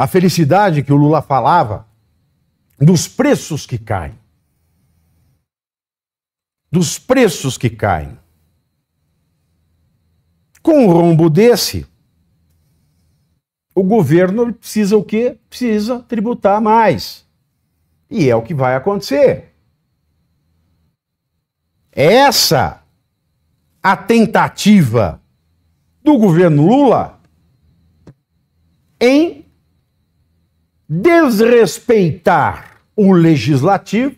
a felicidade que o Lula falava, dos preços que caem. Dos preços que caem. Com um rombo desse, o governo precisa o quê? Precisa tributar mais. E é o que vai acontecer. Essa a tentativa do governo Lula em desrespeitar o legislativo,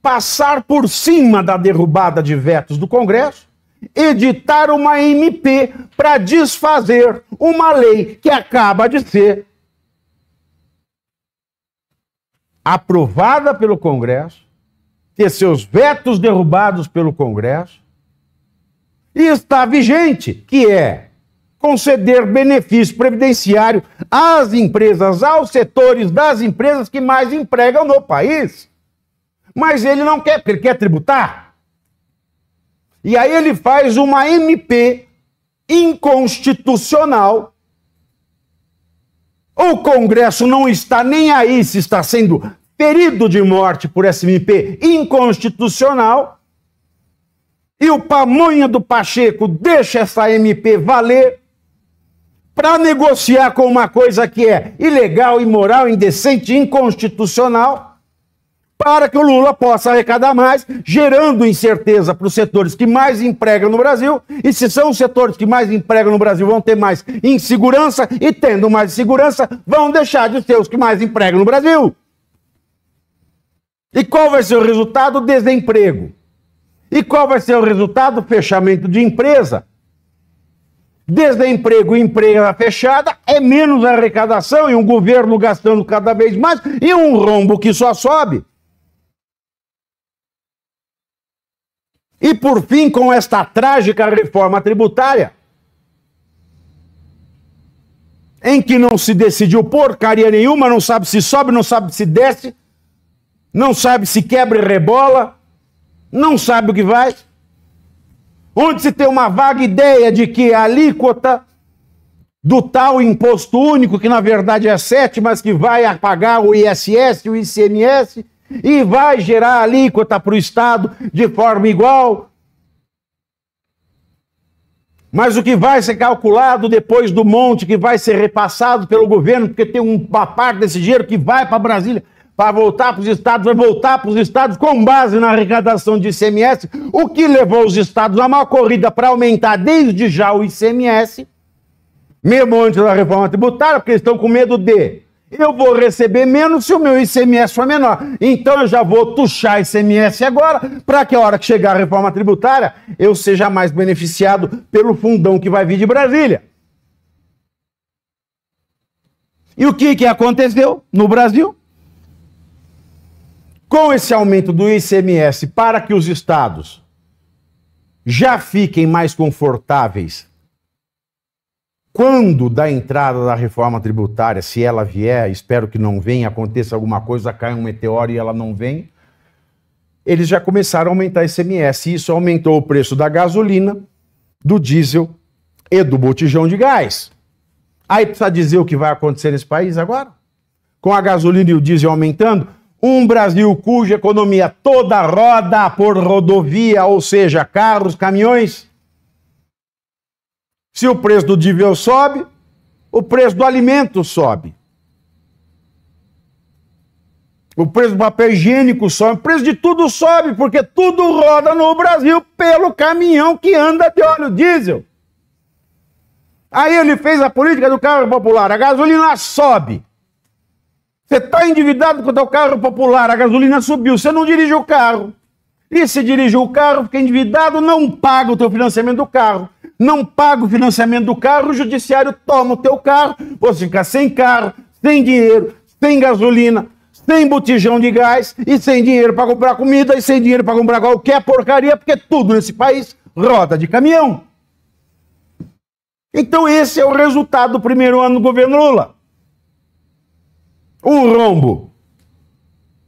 passar por cima da derrubada de vetos do Congresso, editar uma MP para desfazer uma lei que acaba de ser aprovada pelo Congresso, ter seus vetos derrubados pelo Congresso, e está vigente, que é conceder benefício previdenciário às empresas, aos setores das empresas que mais empregam no país. Mas ele não quer, porque ele quer tributar. E aí ele faz uma MP inconstitucional. O Congresso não está nem aí se está sendo ferido de morte por SMP inconstitucional. E o pamonha do Pacheco deixa essa MP valer para negociar com uma coisa que é ilegal, imoral, indecente, inconstitucional, para que o Lula possa arrecadar mais, gerando incerteza para os setores que mais empregam no Brasil. E se são os setores que mais empregam no Brasil, vão ter mais insegurança, e tendo mais segurança, vão deixar de ter os que mais empregam no Brasil. E qual vai ser o resultado? Desemprego. E qual vai ser o resultado? Fechamento de empresa. Desde emprego e empresa fechada, é menos arrecadação e um governo gastando cada vez mais e um rombo que só sobe. E por fim, com esta trágica reforma tributária, em que não se decidiu porcaria nenhuma, não sabe se sobe, não sabe se desce, não sabe se quebra e rebola, não sabe o que vai onde se tem uma vaga ideia de que a alíquota do tal imposto único, que na verdade é 7, mas que vai pagar o ISS, o ICMS, e vai gerar alíquota para o Estado de forma igual. Mas o que vai ser calculado depois do monte, que vai ser repassado pelo governo, porque tem uma parte desse dinheiro que vai para Brasília, para voltar para os estados, vai voltar para os estados com base na arrecadação de ICMS, o que levou os estados a uma corrida para aumentar desde já o ICMS, mesmo antes da reforma tributária, porque eles estão com medo de eu vou receber menos se o meu ICMS for menor. Então eu já vou tuxar ICMS agora, para que a hora que chegar a reforma tributária, eu seja mais beneficiado pelo fundão que vai vir de Brasília. E o que, que aconteceu no Brasil? Com esse aumento do ICMS, para que os estados já fiquem mais confortáveis quando da entrada da reforma tributária, se ela vier, espero que não venha, aconteça alguma coisa, cai um meteoro e ela não vem, eles já começaram a aumentar o ICMS. E isso aumentou o preço da gasolina, do diesel e do botijão de gás. Aí precisa dizer o que vai acontecer nesse país agora? Com a gasolina e o diesel aumentando, um Brasil cuja economia toda roda por rodovia, ou seja, carros, caminhões. Se o preço do diesel sobe, o preço do alimento sobe. O preço do papel higiênico sobe, o preço de tudo sobe, porque tudo roda no Brasil pelo caminhão que anda de óleo diesel. Aí ele fez a política do carro popular, a gasolina sobe. Você está endividado com o teu carro popular, a gasolina subiu, você não dirige o carro. E se dirige o carro, fica endividado, não paga o teu financiamento do carro. Não paga o financiamento do carro, o judiciário toma o teu carro, você fica sem carro, sem dinheiro, sem gasolina, sem botijão de gás e sem dinheiro para comprar comida e sem dinheiro para comprar qualquer porcaria, porque tudo nesse país roda de caminhão. Então esse é o resultado do primeiro ano do governo Lula. Um rombo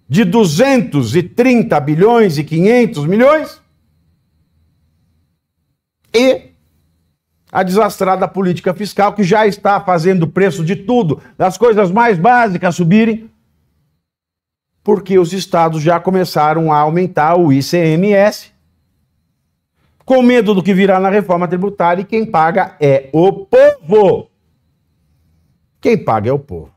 de 230 bilhões e 500 milhões e a desastrada política fiscal que já está fazendo o preço de tudo, das coisas mais básicas subirem, porque os estados já começaram a aumentar o ICMS, com medo do que virá na reforma tributária, e quem paga é o povo. Quem paga é o povo.